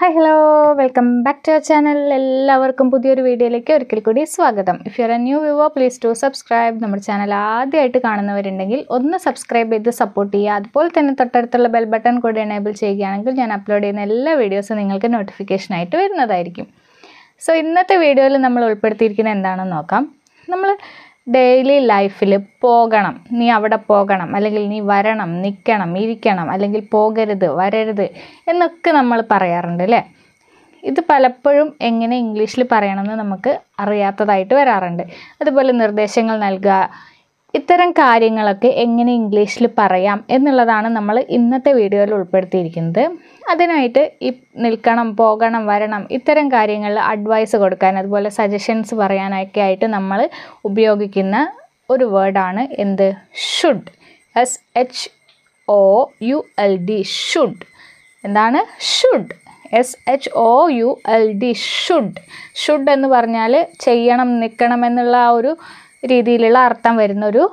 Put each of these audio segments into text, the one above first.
hi hello welcome back to our channel എല്ലാവർക്കും പുതിയൊരു വീഡിയോയിലേക്ക് ഒരിക്കൽ കൂടി സ്വാഗതം if you are a new viewer please to subscribe നമ്മുടെ ചാനൽ ആദ്യമായിട്ട് കാണുന്നവരുണ്ടെങ്കിൽ ഒന്ന് സബ്സ്ക്രൈബ് ചെയ്ത് സപ്പോർട്ട് ചെയ്യുക അതുപോലെ തന്നെ തൊട്ടടുത്തുള്ള ബെൽ ബട്ടൺ കൂടി എനേബിൾ ചെയ്യുകയാണെങ്കിൽ ഞാൻ അപ്ലോഡ് ചെയ്യുന്ന എല്ലാ വീഡിയോസും നിങ്ങൾക്ക് നോട്ടിഫിക്കേഷനായിട്ട് വരുന്നതായിരിക്കും സോ ഇന്നത്തെ വീഡിയോയിൽ നമ്മൾ ഉൾപ്പെടുത്തിയിരിക്കുന്നത് എന്താണെന്ന് നോക്കാം നമ്മൾ ഡെയിലി ലൈഫിൽ പോകണം നീ അവിടെ പോകണം അല്ലെങ്കിൽ നീ വരണം നിൽക്കണം ഇരിക്കണം അല്ലെങ്കിൽ പോകരുത് വരരുത് എന്നൊക്കെ നമ്മൾ പറയാറുണ്ട് അല്ലേ ഇത് പലപ്പോഴും എങ്ങനെ ഇംഗ്ലീഷിൽ പറയണമെന്ന് നമുക്ക് അറിയാത്തതായിട്ട് വരാറുണ്ട് അതുപോലെ നിർദ്ദേശങ്ങൾ നൽകുക ഇത്തരം കാര്യങ്ങളൊക്കെ എങ്ങനെ ഇംഗ്ലീഷിൽ പറയാം എന്നുള്ളതാണ് നമ്മൾ ഇന്നത്തെ വീഡിയോയിൽ ഉൾപ്പെടുത്തിയിരിക്കുന്നത് അതിനായിട്ട് ഈ നിൽക്കണം പോകണം വരണം ഇത്തരം കാര്യങ്ങളിൽ അഡ്വൈസ് കൊടുക്കാൻ അതുപോലെ സജഷൻസ് പറയാനൊക്കെ ആയിട്ട് നമ്മൾ ഉപയോഗിക്കുന്ന ഒരു വേർഡാണ് എന്ത് should S H O U L D should എന്താണ് should S H O U L D should should എന്ന് പറഞ്ഞാൽ ചെയ്യണം നിൽക്കണം എന്നുള്ള ആ ഒരു രീതിയിലുള്ള അർത്ഥം വരുന്നൊരു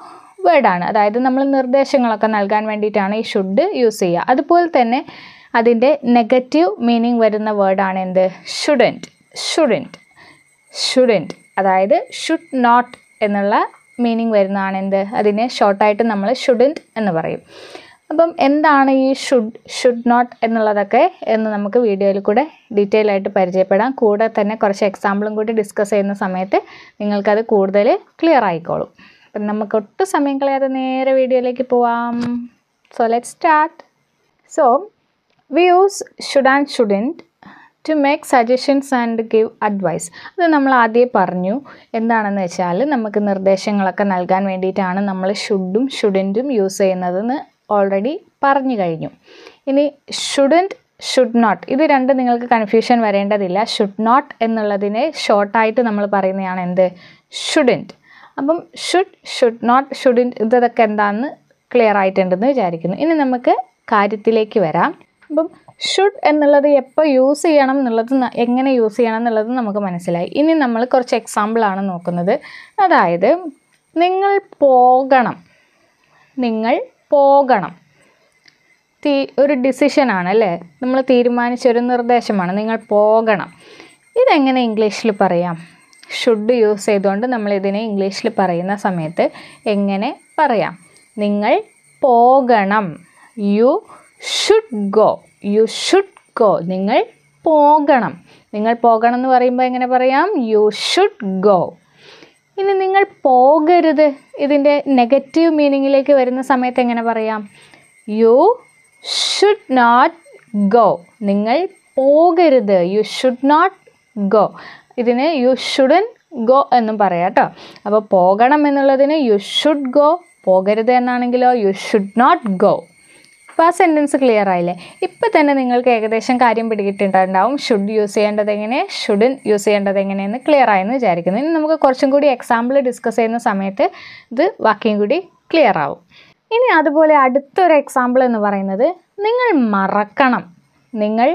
വേർഡാണ് അതായത് നമ്മൾ നിർദ്ദേശങ്ങളൊക്കെ നൽകാൻ വേണ്ടിയിട്ടാണ് ഈ ഷുഡ് യൂസ് ചെയ്യുക അതുപോലെ തന്നെ അതിൻ്റെ നെഗറ്റീവ് മീനിങ് വരുന്ന വേർഡാണ് എന്ത് ഷുഡൻറ്റ് ഷുഡൻറ്റ് ഷുഡൻറ്റ് അതായത് ഷുഡ് നോട്ട് എന്നുള്ള മീനിങ് വരുന്നതാണ് എന്ത് അതിനെ ഷോർട്ടായിട്ട് നമ്മൾ ഷുഡൻറ്റ് എന്ന് പറയും അപ്പം എന്താണ് ഈ ഷുഡ് ഷുഡ് നോട്ട് എന്നുള്ളതൊക്കെ എന്ന് നമുക്ക് വീഡിയോയിൽ കൂടെ ഡീറ്റെയിൽ ആയിട്ട് പരിചയപ്പെടാം കൂടെ തന്നെ കുറച്ച് എക്സാമ്പിളും കൂടി ഡിസ്കസ് ചെയ്യുന്ന സമയത്ത് നിങ്ങൾക്കത് കൂടുതൽ ക്ലിയർ ആയിക്കോളും അപ്പം നമുക്ക് ഒട്ടും സമയം കളയാതെ നേരെ വീഡിയോയിലേക്ക് പോവാം so let start so we use should and shouldn't to make suggestions and give advice അത് നമ്മൾ ആദ്യം പറഞ്ഞു എന്താണെന്ന് വെച്ചാൽ നമുക്ക് നിർദ്ദേശങ്ങളൊക്കെ നൽകാൻ വേണ്ടിയിട്ടാണ് നമ്മൾ ഷുഡും ഷുഡൻറ്റും യൂസ് ചെയ്യുന്നതെന്ന് ഓൾറെഡി പറഞ്ഞു കഴിഞ്ഞു ഇനി ഷുഡൻറ്റ് ഷുഡ് നോട്ട് ഇത് രണ്ട് നിങ്ങൾക്ക് കൺഫ്യൂഷൻ വരേണ്ടതില്ല ഷുഡ് നോട്ട് എന്നുള്ളതിനെ ഷോർട്ടായിട്ട് നമ്മൾ പറയുന്നതാണ് എന്ത് ഷുഡൻറ്റ് അപ്പം ഷുഡ് ഷുഡ് നോട്ട് ഷുഡൻറ്റ് ഇതൊക്കെ എന്താണെന്ന് ക്ലിയർ ആയിട്ടുണ്ടെന്ന് വിചാരിക്കുന്നു ഇനി നമുക്ക് കാര്യത്തിലേക്ക് വരാം അപ്പം ഷുഡ് എന്നുള്ളത് എപ്പോൾ യൂസ് ചെയ്യണം എന്നുള്ളത് എങ്ങനെ യൂസ് ചെയ്യണം എന്നുള്ളത് നമുക്ക് മനസ്സിലായി ഇനി നമ്മൾ കുറച്ച് എക്സാമ്പിളാണ് നോക്കുന്നത് അതായത് നിങ്ങൾ പോകണം നിങ്ങൾ പോകണം തീ ഒരു ഡിസിഷനാണ് അല്ലേ നമ്മൾ തീരുമാനിച്ച ഒരു നിർദ്ദേശമാണ് നിങ്ങൾ പോകണം ഇതെങ്ങനെ ഇംഗ്ലീഷിൽ പറയാം ഷുഡ് യൂസ് ചെയ്തുകൊണ്ട് നമ്മളിതിനെ ഇംഗ്ലീഷിൽ പറയുന്ന സമയത്ത് എങ്ങനെ പറയാം നിങ്ങൾ പോകണം you should go you should go നിങ്ങൾ പോകണം നിങ്ങൾ പോകണം എന്ന് പറയുമ്പോൾ എങ്ങനെ പറയാം യു ഷുഡ് ഗോ ഇനി നിങ്ങൾ പോകരുത് ഇതിൻ്റെ നെഗറ്റീവ് മീനിങ്ങിലേക്ക് വരുന്ന സമയത്ത് എങ്ങനെ പറയാം യു ഷുഡ് നോട്ട് ഗോ നിങ്ങൾ പോകരുത് യു ഷുഡ് നോട്ട് ഗോ ഇതിന് യു ഷുഡൻ ഗോ എന്നും പറയാം കേട്ടോ അപ്പോൾ പോകണം എന്നുള്ളതിന് യു ഷുഡ് ഗോ പോകരുത് എന്നാണെങ്കിലോ യു ഷുഡ് നോട്ട് ഗോ അപ്പോൾ ആ സെൻറ്റൻസ് ക്ലിയർ ആയില്ലേ ഇപ്പം തന്നെ നിങ്ങൾക്ക് ഏകദേശം കാര്യം പിടികിട്ടിട്ടുണ്ടാവും ഷുഡ് യൂസ് ചെയ്യേണ്ടത് എങ്ങനെ ഷുഡൻ യൂസ് ചെയ്യേണ്ടത് എങ്ങനെയെന്ന് ക്ലിയർ ആയെന്ന് വിചാരിക്കുന്നു ഇനി നമുക്ക് കുറച്ചും കൂടി എക്സാമ്പിൾ ഡിസ്കസ് ചെയ്യുന്ന സമയത്ത് ഇത് വാക്കിയും കൂടി ക്ലിയർ ആവും ഇനി അതുപോലെ അടുത്തൊരു എക്സാമ്പിൾ എന്ന് പറയുന്നത് നിങ്ങൾ മറക്കണം നിങ്ങൾ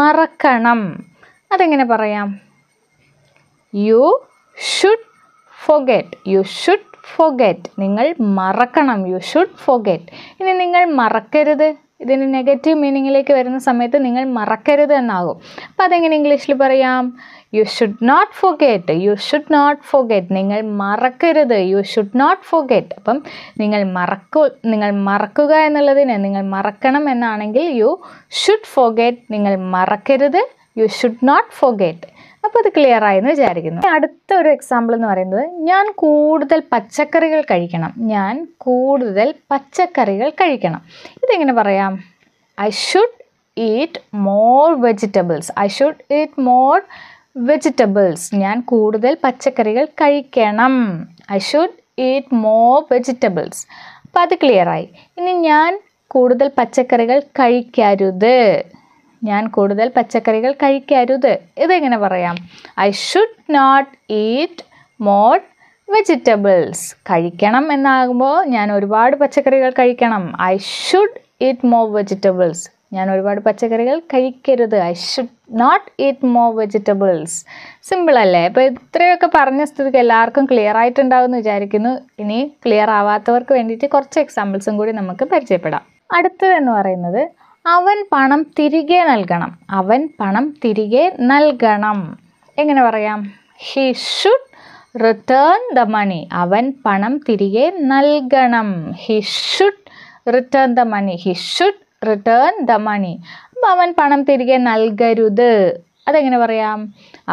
മറക്കണം അതെങ്ങനെ പറയാം you should forget you should forget നിങ്ങൾ മറക്കണം യു ഷുഡ് ഫൊഗറ്റ് ഇനി നിങ്ങൾ മറക്കരുത് ഇതിന് നെഗറ്റീവ് മീനിങ്ങിലേക്ക് വരുന്ന സമയത്ത് നിങ്ങൾ മറക്കരുത് എന്നാകും അപ്പം അതെങ്ങനെ ഇംഗ്ലീഷിൽ പറയാം you should not forget you should not forget നിങ്ങൾ മറക്കരുത് യു ഷുഡ് നോട്ട് ഫൊഗെറ്റ് അപ്പം നിങ്ങൾ മറക്കു നിങ്ങൾ മറക്കുക എന്നുള്ളതിന് നിങ്ങൾ മറക്കണം എന്നാണെങ്കിൽ യു ഷുഡ് ഫൊഗെറ്റ് നിങ്ങൾ മറക്കരുത് യു ഷുഡ് നോട്ട് ഫൊഗെറ്റ് അപ്പോൾ അത് ക്ലിയർ ആയെന്ന് വിചാരിക്കുന്നു അടുത്ത ഒരു എക്സാമ്പിൾ എന്ന് പറയുന്നത് ഞാൻ കൂടുതൽ പച്ചക്കറികൾ കഴിക്കണം ഞാൻ കൂടുതൽ പച്ചക്കറികൾ കഴിക്കണം ഇതെങ്ങനെ പറയാം I should eat more vegetables I should eat more vegetables ഞാൻ കൂടുതൽ പച്ചക്കറികൾ കഴിക്കണം I should eat more vegetables അപ്പോൾ അത് ആയി ഇനി ഞാൻ കൂടുതൽ പച്ചക്കറികൾ കഴിക്കരുത് ഞാൻ കൂടുതൽ പച്ചക്കറികൾ കഴിക്കരുത് ഇതെങ്ങനെ പറയാം I should not eat more vegetables കഴിക്കണം എന്നാകുമ്പോൾ ഞാൻ ഒരുപാട് പച്ചക്കറികൾ കഴിക്കണം I should eat more vegetables ഞാൻ ഒരുപാട് പച്ചക്കറികൾ കഴിക്കരുത് I should not eat more vegetables simple അല്ലേ അപ്പോൾ ഇത്രയൊക്കെ പറഞ്ഞ സ്ഥിതിക്ക് എല്ലാവർക്കും ക്ലിയർ എന്ന് വിചാരിക്കുന്നു ഇനി ക്ലിയർ ആവാത്തവർക്ക് വേണ്ടിയിട്ട് കുറച്ച് എക്സാമ്പിൾസും കൂടി നമുക്ക് പരിചയപ്പെടാം അടുത്തതെന്ന് പറയുന്നത് അവൻ പണം തിരികെ നൽകണം അവൻ പണം തിരികെ നൽകണം എങ്ങനെ പറയാം he should return the money അവൻ പണം തിരികെ നൽകണം he should return the money he should return the money അപ്പം അവൻ പണം തിരികെ നൽകരുത് അതെങ്ങനെ പറയാം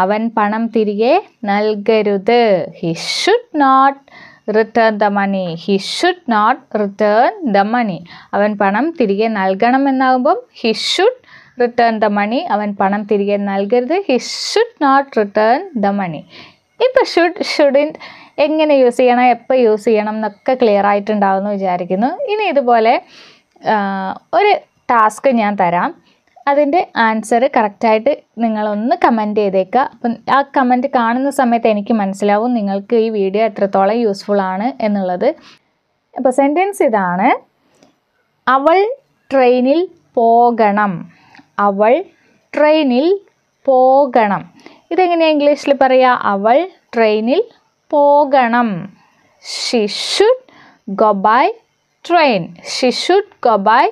അവൻ പണം തിരികെ നൽകരുത് he should not return the money he should not return the money അവൻ പണം തിരികെ നൽകണമെന്നാകുമ്പം he should return the money അവൻ പണം തിരികെ നൽകരുത് he should not return the money ഇപ്പം ഷുഡ് ഷുഡിൻ എങ്ങനെ യൂസ് ചെയ്യണം എപ്പോൾ യൂസ് ചെയ്യണം എന്നൊക്കെ ക്ലിയർ ആയിട്ടുണ്ടാവുമെന്ന് വിചാരിക്കുന്നു ഇനി ഇതുപോലെ ഒരു ടാസ്ക് ഞാൻ തരാം അതിൻ്റെ ആൻസർ കറക്റ്റായിട്ട് നിങ്ങളൊന്ന് കമൻറ്റ് ചെയ്തേക്കുക അപ്പം ആ കമൻറ്റ് കാണുന്ന സമയത്ത് എനിക്ക് മനസ്സിലാവും നിങ്ങൾക്ക് ഈ വീഡിയോ എത്രത്തോളം യൂസ്ഫുൾ ആണ് എന്നുള്ളത് അപ്പം സെൻറ്റൻസ് ഇതാണ് അവൾ ട്രെയിനിൽ പോകണം അവൾ ട്രെയിനിൽ പോകണം ഇതെങ്ങനെയാണ് ഇംഗ്ലീഷിൽ പറയുക അവൾ ട്രെയിനിൽ പോകണം she should go by train she should go by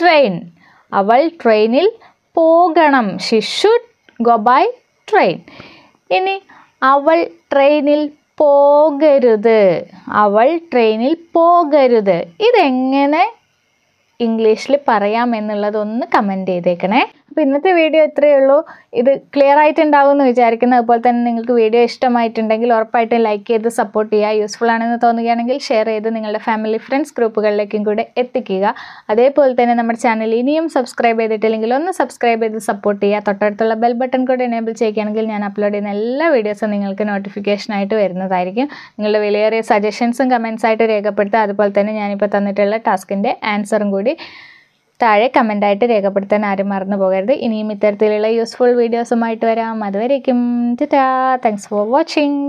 train അവൾ ട്രെയിനിൽ പോകണം ശിശു ഷുഡ് ഗോ ബൈ ട്രെയിൻ ഇനി അവൾ ട്രെയിനിൽ പോകരുത് അവൾ ട്രെയിനിൽ പോകരുത് ഇതെങ്ങനെ ഇംഗ്ലീഷിൽ പറയാം എന്നുള്ളതൊന്ന് കമൻറ്റ് ചെയ്തേക്കണേ അപ്പോൾ ഇന്നത്തെ വീഡിയോ ഇത്രയേ ഉള്ളൂ ഇത് ക്ലിയർ ആയിട്ടുണ്ടാവും എന്ന് വിചാരിക്കുന്നു അതുപോലെ തന്നെ നിങ്ങൾക്ക് വീഡിയോ ഇഷ്ടമായിട്ടുണ്ടെങ്കിൽ ഉറപ്പായിട്ടും ലൈക്ക് ചെയ്ത് സപ്പോർട്ട് ചെയ്യുക യൂസ്ഫുൾ ആണെന്ന് തോന്നുകയാണെങ്കിൽ ഷെയർ ചെയ്ത് നിങ്ങളുടെ ഫാമിലി ഫ്രണ്ട്സ് ഗ്രൂപ്പുകളിലേക്കും കൂടെ എത്തിക്കുക അതേപോലെ തന്നെ നമ്മുടെ ചാനൽ ഇനിയും സബ്സ്ക്രൈബ് ചെയ്തിട്ടില്ലെങ്കിൽ ഒന്ന് സബ്സ്ക്രൈബ് ചെയ്ത് സപ്പോർട്ട് ചെയ്യുക തൊട്ടടുത്തുള്ള ബെൽ ബട്ടൺ കൂടെ എനേബിൾ ചെയ്യുകയാണെങ്കിൽ ഞാൻ അപ്ലോഡ് ചെയ്യുന്ന എല്ലാ വീഡിയോസും നിങ്ങൾക്ക് നോട്ടിഫിക്കേഷനായിട്ട് വരുന്നതായിരിക്കും നിങ്ങളുടെ വിലയേറിയ സജഷൻസും കമൻസായിട്ട് രേഖപ്പെടുത്തുക അതുപോലെ തന്നെ ഞാനിപ്പോൾ തന്നിട്ടുള്ള ടാസ്കിൻ്റെ ആൻസറും കൂടി താഴെ കമൻ്റായിട്ട് രേഖപ്പെടുത്താൻ ആരും മറന്നു പോകരുത് ഇനിയും ഇത്തരത്തിലുള്ള യൂസ്ഫുൾ വീഡിയോസുമായിട്ട് വരാം അതുവരേക്കും താങ്ക്സ് ഫോർ വാച്ചിങ്